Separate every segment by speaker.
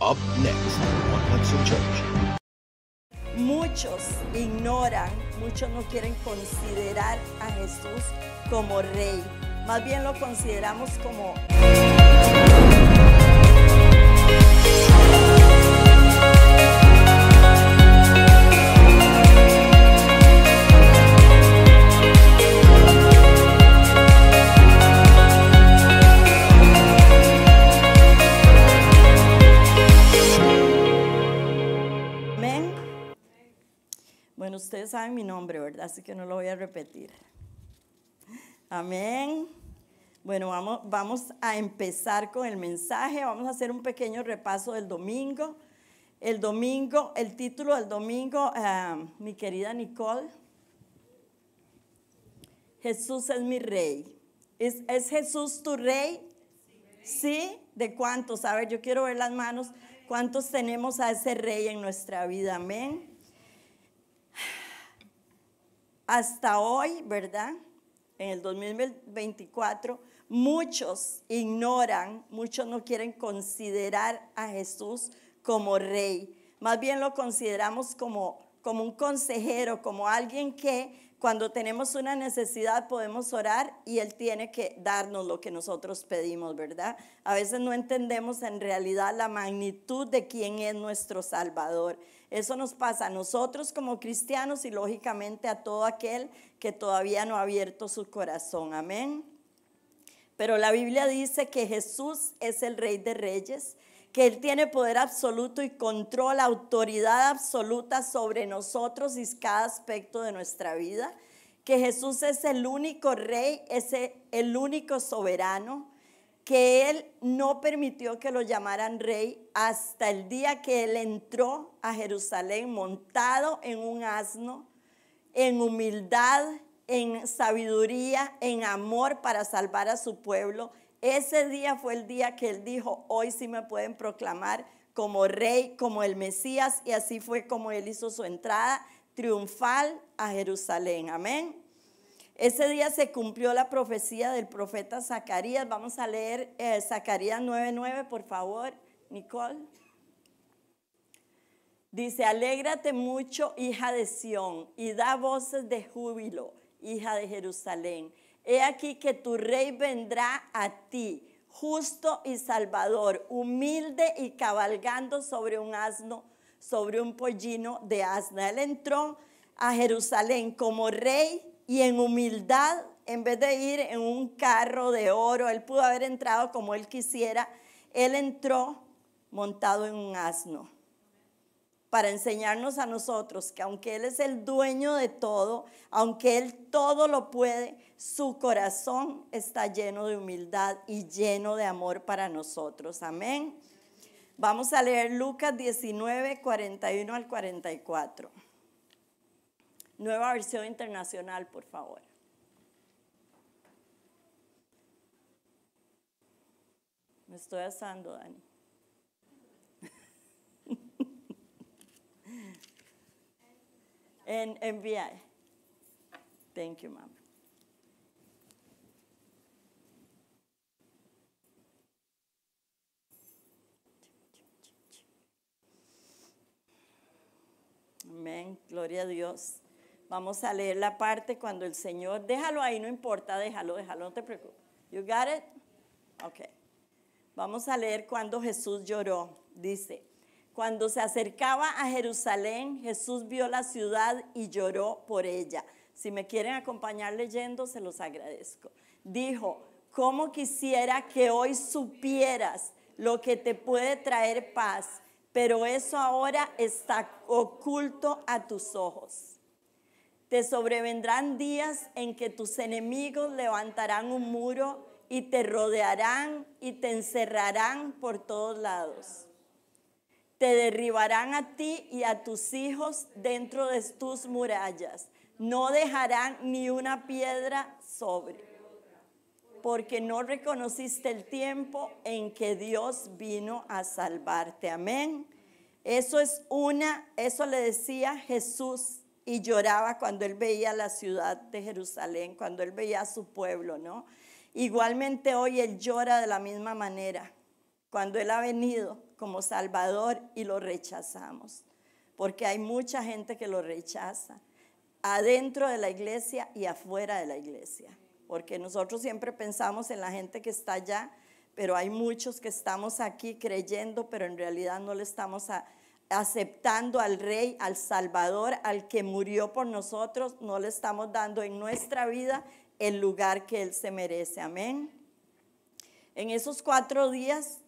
Speaker 1: Up next Church. Muchos ignoran, muchos no quieren considerar a Jesús como rey. Más bien lo consideramos como... ustedes saben mi nombre, ¿verdad? Así que no lo voy a repetir. Amén. Bueno, vamos, a empezar con el mensaje. Vamos a hacer un pequeño repaso del domingo. El domingo, el título del domingo, ah, mi querida Nicole, Jesús es mi rey. ¿Es, Jesús tu rey? Sí. ¿Sí? ¿De cuántos? A ver, yo quiero ver las manos. ¿Cuántos tenemos a ese rey en nuestra vida? Amén hasta hoy, ¿verdad? En el 2024, muchos ignoran, muchos no quieren considerar a Jesús como rey. Más bien lo consideramos como, como un consejero, como alguien que cuando tenemos una necesidad podemos orar y Él tiene que darnos lo que nosotros pedimos, ¿verdad? A veces no entendemos en realidad la magnitud de quién es nuestro Salvador. Eso nos pasa a nosotros como cristianos y lógicamente a todo aquel que todavía no ha abierto su corazón. Amén. Pero la Biblia dice que Jesús es el Rey de Reyes que Él tiene poder absoluto y control, autoridad absoluta sobre nosotros y cada aspecto de nuestra vida, que Jesús es el único rey, es el único soberano, que Él no permitió que lo llamaran rey hasta el día que Él entró a Jerusalén montado en un asno, en humildad, en sabiduría, en amor para salvar a su pueblo ese día fue el día que él dijo, hoy sí me pueden proclamar como rey, como el Mesías, y así fue como él hizo su entrada triunfal a Jerusalén. Amén. Ese día se cumplió la profecía del profeta Zacarías. Vamos a leer eh, Zacarías 9:9, por favor, Nicole. Dice, alégrate mucho, hija de Sión, y da voces de júbilo, hija de Jerusalén He aquí que tu rey vendrá a ti, justo y salvador, humilde y cabalgando sobre un asno, sobre un pollino de asna. Él entró a Jerusalén como rey y en humildad, en vez de ir en un carro de oro, él pudo haber entrado como él quisiera, él entró montado en un asno para enseñarnos a nosotros que aunque Él es el dueño de todo, aunque Él todo lo puede, su corazón está lleno de humildad y lleno de amor para nosotros. Amén. Vamos a leer Lucas 19, 41 al 44. Nueva versión internacional, por favor. Me estoy asando, Dani. and Thank you, ma'am. Amén, gloria a Dios. Vamos a leer la parte cuando el Señor, déjalo ahí, no importa, déjalo, déjalo, no te preocupes. You got it? Ok. Vamos a leer cuando Jesús lloró. Dice, cuando se acercaba a Jerusalén, Jesús vio la ciudad y lloró por ella. Si me quieren acompañar leyendo, se los agradezco. Dijo, ¿cómo quisiera que hoy supieras lo que te puede traer paz? Pero eso ahora está oculto a tus ojos. Te sobrevendrán días en que tus enemigos levantarán un muro y te rodearán y te encerrarán por todos lados te derribarán a ti y a tus hijos dentro de tus murallas. No dejarán ni una piedra sobre. Porque no reconociste el tiempo en que Dios vino a salvarte. Amén. Eso es una, eso le decía Jesús y lloraba cuando él veía la ciudad de Jerusalén, cuando él veía a su pueblo, ¿no? Igualmente hoy él llora de la misma manera, cuando él ha venido como Salvador y lo rechazamos, porque hay mucha gente que lo rechaza, adentro de la iglesia y afuera de la iglesia, porque nosotros siempre pensamos en la gente que está allá, pero hay muchos que estamos aquí creyendo, pero en realidad no le estamos aceptando al Rey, al Salvador, al que murió por nosotros, no le estamos dando en nuestra vida el lugar que Él se merece. Amén. En esos cuatro días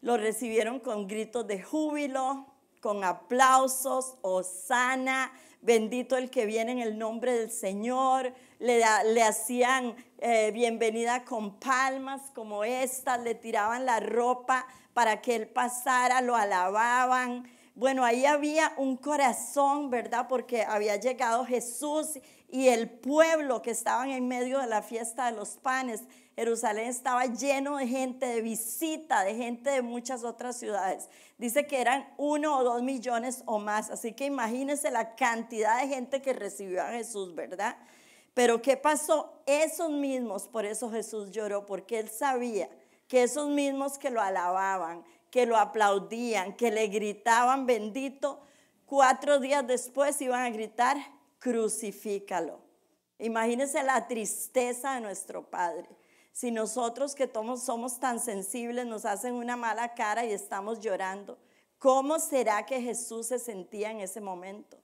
Speaker 1: lo recibieron con gritos de júbilo, con aplausos, Osana, bendito el que viene en el nombre del Señor. Le, hacían eh, bienvenida con palmas como estas, le tiraban la ropa para que él pasara, lo alababan. Bueno, ahí había un corazón, ¿verdad? Porque había llegado Jesús y el pueblo que estaban en medio de la fiesta de los panes. Jerusalén estaba lleno de gente, de visita, de gente de muchas otras ciudades. Dice que eran uno o dos millones o más. Así que imagínense la cantidad de gente que recibió a Jesús, ¿verdad? Pero ¿qué pasó? Esos mismos, por eso Jesús lloró, porque él sabía que esos mismos que lo alababan, que lo aplaudían, que le gritaban bendito, cuatro días después iban a gritar crucifícalo. Imagínense la tristeza de nuestro Padre. Si nosotros que todos somos tan sensibles nos hacen una mala cara y estamos llorando, ¿cómo será que Jesús se sentía en ese momento?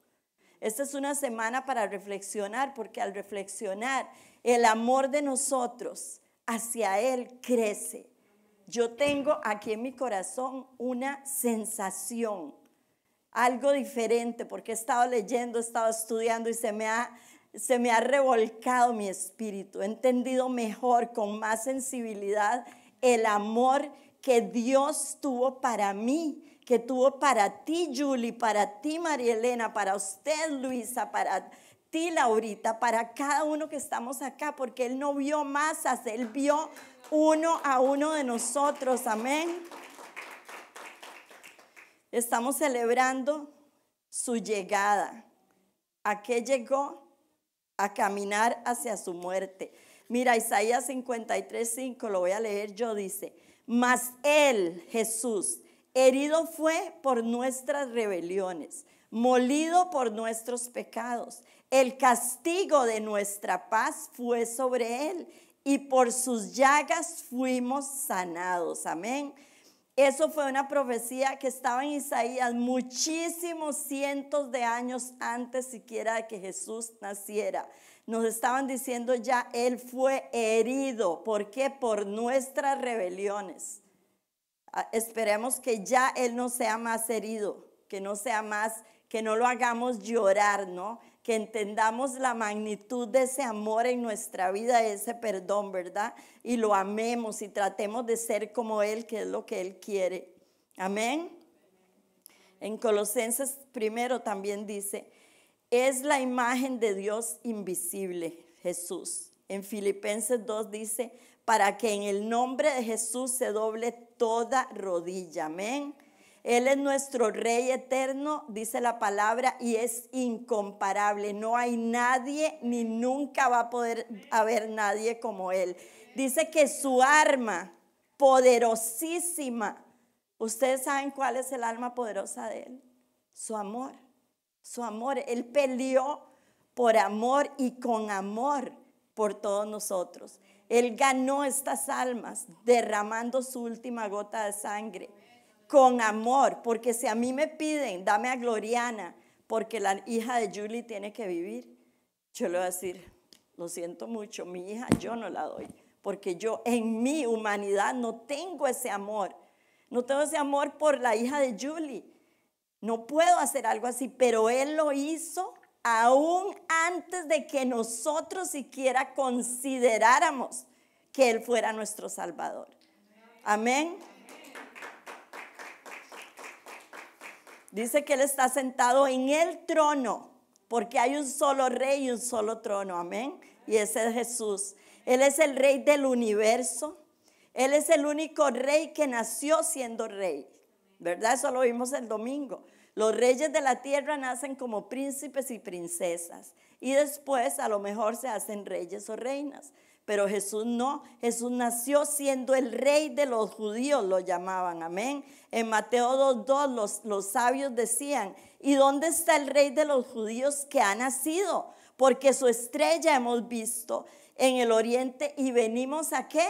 Speaker 1: Esta es una semana para reflexionar, porque al reflexionar, el amor de nosotros hacia Él crece. Yo tengo aquí en mi corazón una sensación algo diferente, porque he estado leyendo, he estado estudiando y se me ha, se me ha revolcado mi espíritu. He entendido mejor, con más sensibilidad, el amor que Dios tuvo para mí, que tuvo para ti, Julie, para ti, María Elena, para usted, Luisa, para ti, Laurita, para cada uno que estamos acá, porque Él no vio masas, Él vio uno a uno de nosotros. Amén. Estamos celebrando su llegada. ¿A qué llegó? A caminar hacia su muerte. Mira, Isaías 53, 5, lo voy a leer yo, dice, mas él, Jesús, herido fue por nuestras rebeliones, molido por nuestros pecados. El castigo de nuestra paz fue sobre él y por sus llagas fuimos sanados. Amén. Eso fue una profecía que estaba en Isaías muchísimos cientos de años antes siquiera de que Jesús naciera. Nos estaban diciendo ya, Él fue herido. ¿Por qué? Por nuestras rebeliones. Ah, esperemos que ya Él no sea más herido, que no sea más, que no lo hagamos llorar, ¿no? que entendamos la magnitud de ese amor en nuestra vida, ese perdón, ¿verdad? Y lo amemos y tratemos de ser como Él, que es lo que Él quiere. Amén. En Colosenses primero también dice, es la imagen de Dios invisible, Jesús. En Filipenses 2 dice, para que en el nombre de Jesús se doble toda rodilla, amén, él es nuestro Rey eterno, dice la palabra, y es incomparable. No hay nadie ni nunca va a poder haber nadie como Él. Dice que su arma poderosísima, ustedes saben cuál es el alma poderosa de Él, su amor, su amor. Él peleó por amor y con amor por todos nosotros. Él ganó estas almas derramando su última gota de sangre con amor, porque si a mí me piden, dame a Gloriana, porque la hija de Julie tiene que vivir, yo le voy a decir, lo siento mucho, mi hija yo no la doy, porque yo en mi humanidad no tengo ese amor, no tengo ese amor por la hija de Julie, no puedo hacer algo así, pero él lo hizo aún antes de que nosotros siquiera consideráramos que Él fuera nuestro Salvador. Amén. Dice que Él está sentado en el trono, porque hay un solo rey y un solo trono, amén. Y ese es Jesús. Él es el rey del universo. Él es el único rey que nació siendo rey. ¿Verdad? Eso lo vimos el domingo. Los reyes de la tierra nacen como príncipes y princesas y después a lo mejor se hacen reyes o reinas. Pero Jesús no, Jesús nació siendo el rey de los judíos, lo llamaban, amén. En Mateo 2.2 los, los sabios decían, ¿y dónde está el rey de los judíos que ha nacido? Porque su estrella hemos visto en el oriente y venimos a qué?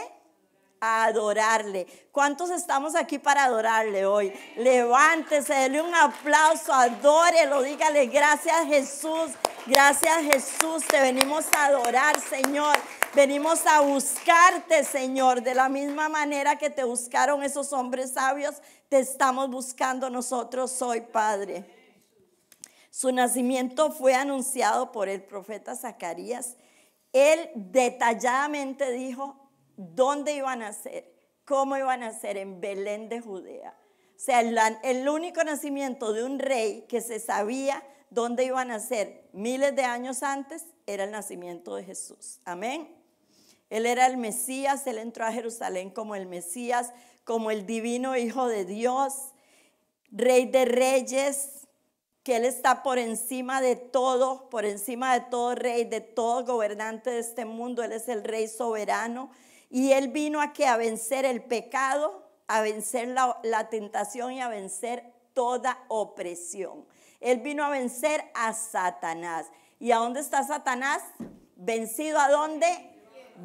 Speaker 1: A adorarle. ¿Cuántos estamos aquí para adorarle hoy? Levántese, denle un aplauso, adórelo, dígale gracias Jesús, gracias Jesús, te venimos a adorar Señor. Venimos a buscarte, Señor, de la misma manera que te buscaron esos hombres sabios, te estamos buscando nosotros hoy, Padre. Su nacimiento fue anunciado por el profeta Zacarías. Él detalladamente dijo dónde iban a nacer, cómo iban a nacer en Belén de Judea. O sea, el, único nacimiento de un rey que se sabía dónde iban a nacer miles de años antes era el nacimiento de Jesús. Amén. Él era el Mesías, él entró a Jerusalén como el Mesías, como el divino Hijo de Dios, Rey de Reyes, que Él está por encima de todo, por encima de todo rey, de todo gobernante de este mundo. Él es el Rey soberano. Y Él vino aquí a vencer el pecado, a vencer la, tentación y a vencer toda opresión. Él vino a vencer a Satanás. ¿Y a dónde está Satanás? ¿Vencido a dónde?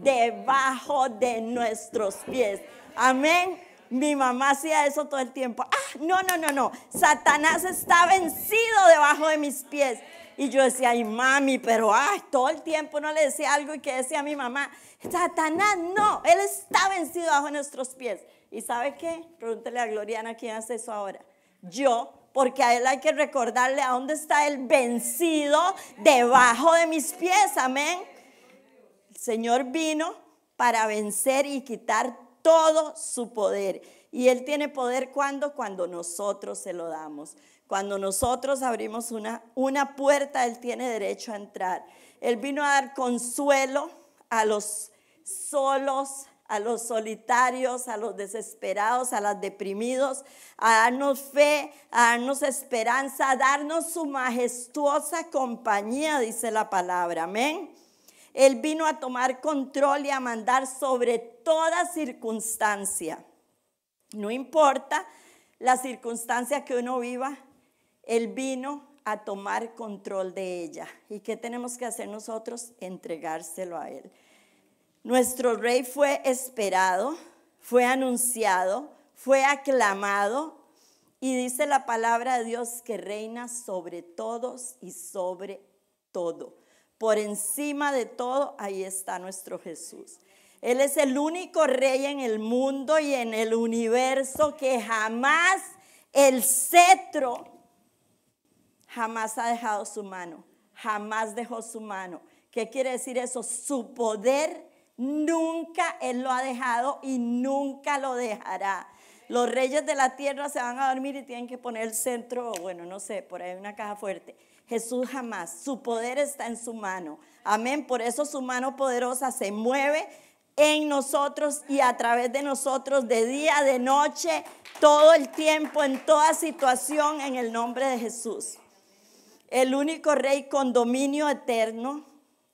Speaker 1: debajo de nuestros pies. Amén. Mi mamá hacía eso todo el tiempo. Ah, no, no, no, no. Satanás está vencido debajo de mis pies. Y yo decía, ay, mami, pero ah, todo el tiempo no le decía algo y que decía mi mamá, Satanás, no, él está vencido bajo nuestros pies. ¿Y sabe qué? Pregúntele a Gloriana quién hace eso ahora. Yo, porque a él hay que recordarle a dónde está el vencido debajo de mis pies, amén. Señor vino para vencer y quitar todo su poder. Y Él tiene poder cuando? Cuando nosotros se lo damos. Cuando nosotros abrimos una, una puerta, Él tiene derecho a entrar. Él vino a dar consuelo a los solos, a los solitarios, a los desesperados, a los deprimidos, a darnos fe, a darnos esperanza, a darnos su majestuosa compañía, dice la palabra. Amén. Él vino a tomar control y a mandar sobre toda circunstancia. No importa la circunstancia que uno viva, Él vino a tomar control de ella. ¿Y qué tenemos que hacer nosotros? Entregárselo a Él. Nuestro rey fue esperado, fue anunciado, fue aclamado y dice la palabra de Dios que reina sobre todos y sobre todo. Por encima de todo, ahí está nuestro Jesús. Él es el único rey en el mundo y en el universo que jamás el cetro jamás ha dejado su mano, jamás dejó su mano. ¿Qué quiere decir eso? Su poder nunca Él lo ha dejado y nunca lo dejará. Los reyes de la tierra se van a dormir y tienen que poner el centro, bueno, no sé, por ahí una caja fuerte Jesús jamás. Su poder está en su mano. Amén. Por eso su mano poderosa se mueve en nosotros y a través de nosotros de día, de noche, todo el tiempo, en toda situación, en el nombre de Jesús. El único rey con dominio eterno,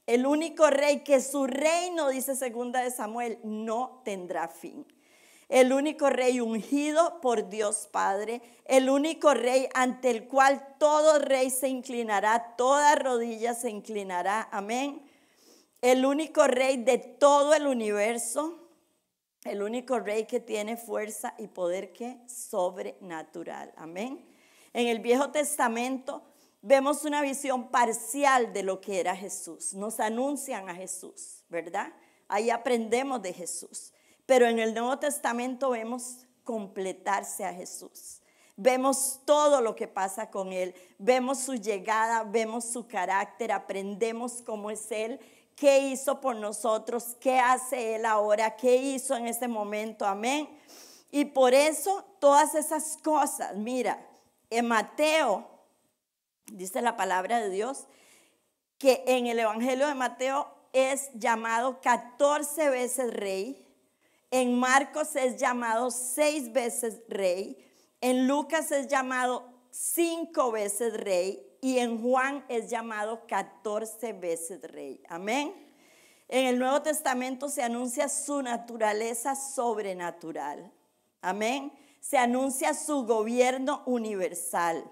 Speaker 1: el único rey que su reino, dice segunda de Samuel, no tendrá fin el único rey ungido por Dios Padre, el único rey ante el cual todo rey se inclinará, toda rodilla se inclinará, amén. El único rey de todo el universo, el único rey que tiene fuerza y poder que sobrenatural, amén. En el Viejo Testamento vemos una visión parcial de lo que era Jesús, nos anuncian a Jesús, ¿verdad? Ahí aprendemos de Jesús. Pero en el Nuevo Testamento vemos completarse a Jesús. Vemos todo lo que pasa con Él, vemos su llegada, vemos su carácter, aprendemos cómo es Él, qué hizo por nosotros, qué hace Él ahora, qué hizo en este momento, amén. Y por eso todas esas cosas, mira, en Mateo, dice la palabra de Dios, que en el Evangelio de Mateo es llamado 14 veces rey, en Marcos es llamado seis veces rey, en Lucas es llamado cinco veces rey y en Juan es llamado catorce veces rey. Amén. En el Nuevo Testamento se anuncia su naturaleza sobrenatural. Amén. Se anuncia su gobierno universal.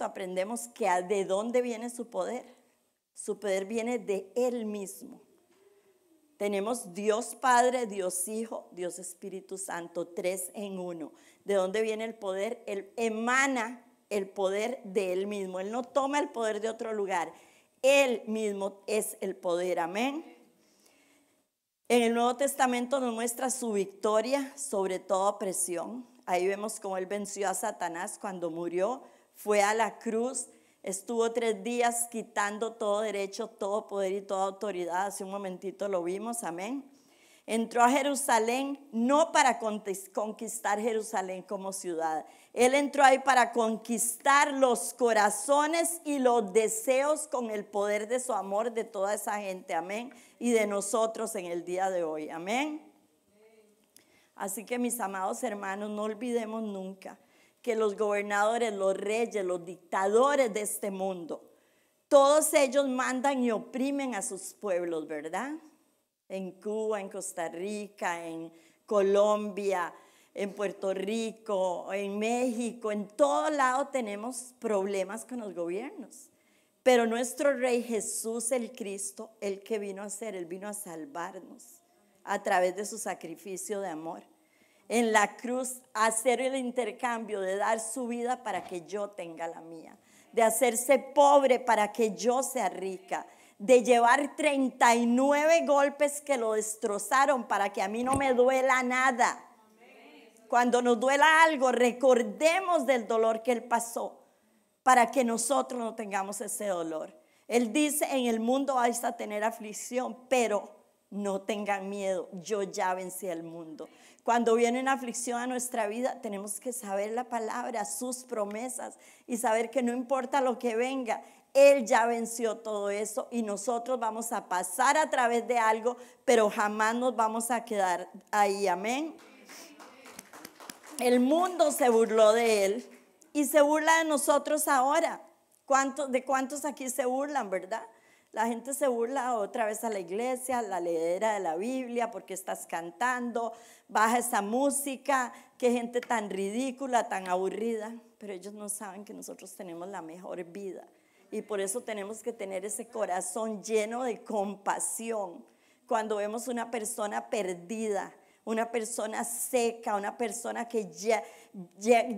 Speaker 1: aprendemos que de dónde viene su poder. Su poder viene de Él mismo. Tenemos Dios Padre, Dios Hijo, Dios Espíritu Santo, tres en uno. ¿De dónde viene el poder? Él emana el poder de Él mismo. Él no toma el poder de otro lugar. Él mismo es el poder. Amén. En el Nuevo Testamento nos muestra su victoria sobre toda opresión. Ahí vemos cómo Él venció a Satanás cuando murió fue a la cruz, estuvo tres días quitando todo derecho, todo poder y toda autoridad. Hace un momentito lo vimos, amén. Entró a Jerusalén no para conquistar Jerusalén como ciudad. Él entró ahí para conquistar los corazones y los deseos con el poder de su amor de toda esa gente, amén. Y de nosotros en el día de hoy, amén. Así que mis amados hermanos, no olvidemos nunca que los gobernadores, los reyes, los dictadores de este mundo. Todos ellos mandan y oprimen a sus pueblos, ¿verdad? En Cuba, en Costa Rica, en Colombia, en Puerto Rico, en México, en todo lado tenemos problemas con los gobiernos. Pero nuestro Rey Jesús el Cristo, el que vino a ser, Él vino a salvarnos a través de su sacrificio de amor en la cruz, hacer el intercambio, de dar su vida para que yo tenga la mía, de hacerse pobre para que yo sea rica, de llevar 39 golpes que lo destrozaron para que a mí no me duela nada. Cuando nos duela algo, recordemos del dolor que Él pasó para que nosotros no tengamos ese dolor. Él dice, en el mundo vais a tener aflicción, pero no tengan miedo, yo ya vencí al mundo. Cuando viene una aflicción a nuestra vida, tenemos que saber la palabra, sus promesas y saber que no importa lo que venga, Él ya venció todo eso y nosotros vamos a pasar a través de algo, pero jamás nos vamos a quedar ahí, amén. El mundo se burló de Él y se burla de nosotros ahora. ¿De cuántos aquí se burlan, verdad? La gente se burla otra vez a la iglesia, la leedera de la Biblia, porque estás cantando, baja esa música, qué gente tan ridícula, tan aburrida. Pero ellos no saben que nosotros tenemos la mejor vida. Y por eso tenemos que tener ese corazón lleno de compasión cuando vemos una persona perdida, una persona seca, una persona que ya,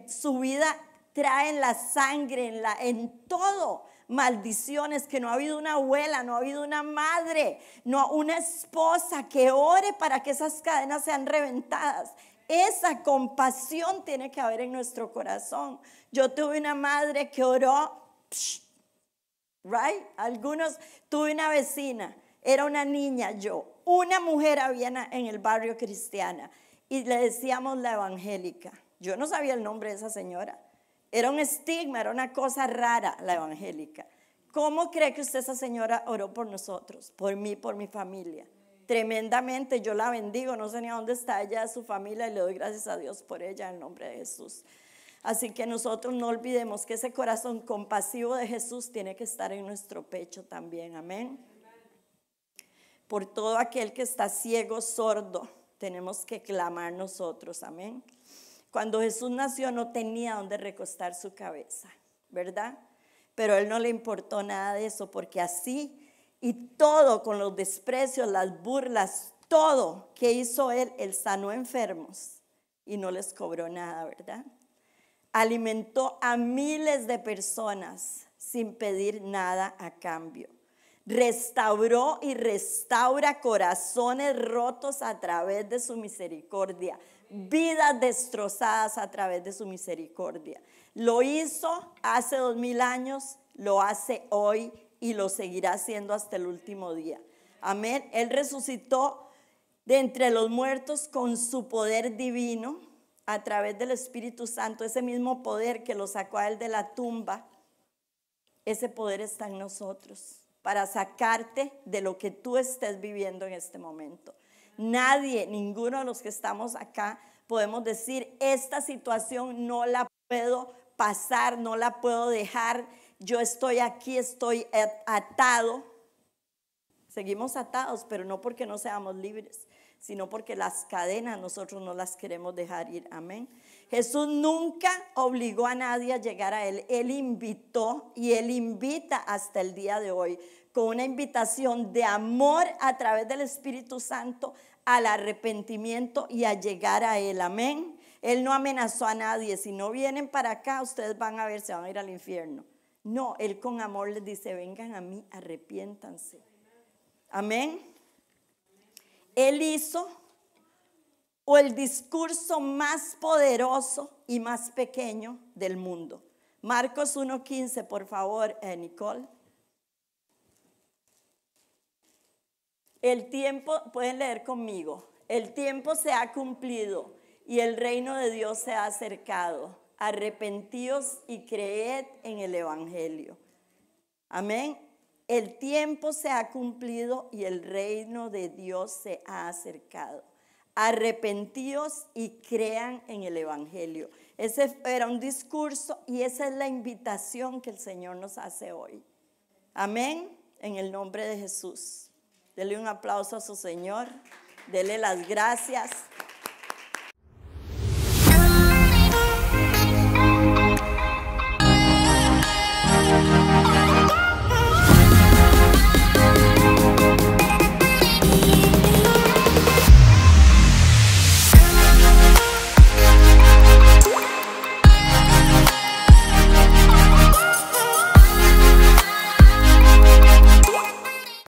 Speaker 1: su vida trae en la sangre, en, la, en todo maldiciones, que no ha habido una abuela, no ha habido una madre, no una esposa que ore para que esas cadenas sean reventadas. Esa compasión tiene que haber en nuestro corazón. Yo tuve una madre que oró, right? Algunos, tuve una vecina, era una niña yo, una mujer había en el barrio cristiana y le decíamos la evangélica. Yo no sabía el nombre de esa señora era un estigma, era una cosa rara la evangélica. ¿Cómo cree que usted, esa señora, oró por nosotros, por mí, por mi familia? Tremendamente, yo la bendigo, no sé ni a dónde está ella, su familia, y le doy gracias a Dios por ella en nombre de Jesús. Así que nosotros no olvidemos que ese corazón compasivo de Jesús tiene que estar en nuestro pecho también, amén. Por todo aquel que está ciego, sordo, tenemos que clamar nosotros, amén. Cuando Jesús nació no tenía donde recostar su cabeza, ¿verdad? Pero a él no le importó nada de eso, porque así y todo con los desprecios, las burlas, todo que hizo él, él sanó enfermos y no les cobró nada, ¿verdad? Alimentó a miles de personas sin pedir nada a cambio. Restauró y restaura corazones rotos a través de su misericordia vidas destrozadas a través de su misericordia. Lo hizo hace dos mil años, lo hace hoy y lo seguirá haciendo hasta el último día. Amén. Él resucitó de entre los muertos con su poder divino a través del Espíritu Santo, ese mismo poder que lo sacó a él de la tumba. Ese poder está en nosotros para sacarte de lo que tú estés viviendo en este momento. Nadie, ninguno de los que estamos acá podemos decir, esta situación no la puedo pasar, no la puedo dejar, yo estoy aquí, estoy atado. Seguimos atados, pero no porque no seamos libres, sino porque las cadenas nosotros no las queremos dejar ir. Amén. Jesús nunca obligó a nadie a llegar a Él. Él invitó y Él invita hasta el día de hoy con una invitación de amor a través del Espíritu Santo al arrepentimiento y a llegar a Él. Amén. Él no amenazó a nadie. Si no vienen para acá, ustedes van a ver, se van a ir al infierno. No, Él con amor les dice, vengan a mí, arrepiéntanse. Amén. Él hizo o el discurso más poderoso y más pequeño del mundo. Marcos 1.15, por favor, eh, Nicole. El tiempo, pueden leer conmigo, el tiempo se ha cumplido y el reino de Dios se ha acercado. Arrepentíos y creed en el Evangelio. Amén. El tiempo se ha cumplido y el reino de Dios se ha acercado. Arrepentíos y crean en el Evangelio. Ese era un discurso y esa es la invitación que el Señor nos hace hoy. Amén. En el nombre de Jesús. Dele un aplauso a su Señor. Dele las gracias.